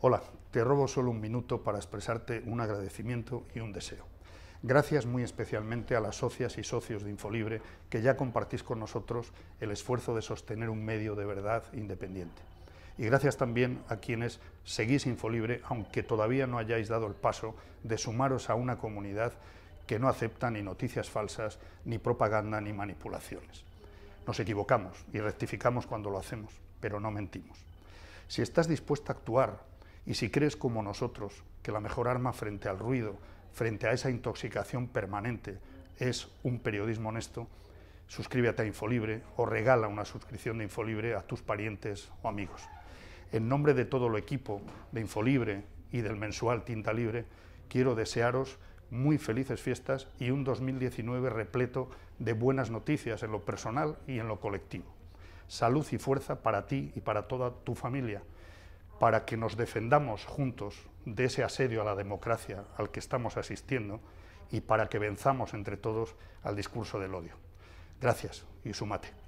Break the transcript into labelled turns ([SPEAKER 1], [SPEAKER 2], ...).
[SPEAKER 1] Hola, te robo solo un minuto para expresarte un agradecimiento y un deseo. Gracias muy especialmente a las socias y socios de Infolibre que ya compartís con nosotros el esfuerzo de sostener un medio de verdad independiente. Y gracias también a quienes seguís Infolibre, aunque todavía no hayáis dado el paso de sumaros a una comunidad que no acepta ni noticias falsas, ni propaganda, ni manipulaciones. Nos equivocamos y rectificamos cuando lo hacemos, pero no mentimos. Si estás dispuesta a actuar y si crees como nosotros que la mejor arma frente al ruido, frente a esa intoxicación permanente, es un periodismo honesto, suscríbete a Infolibre o regala una suscripción de Infolibre a tus parientes o amigos. En nombre de todo el equipo de Infolibre y del mensual Tinta Libre, quiero desearos muy felices fiestas y un 2019 repleto de buenas noticias en lo personal y en lo colectivo. Salud y fuerza para ti y para toda tu familia para que nos defendamos juntos de ese asedio a la democracia al que estamos asistiendo y para que venzamos entre todos al discurso del odio. Gracias y sumate.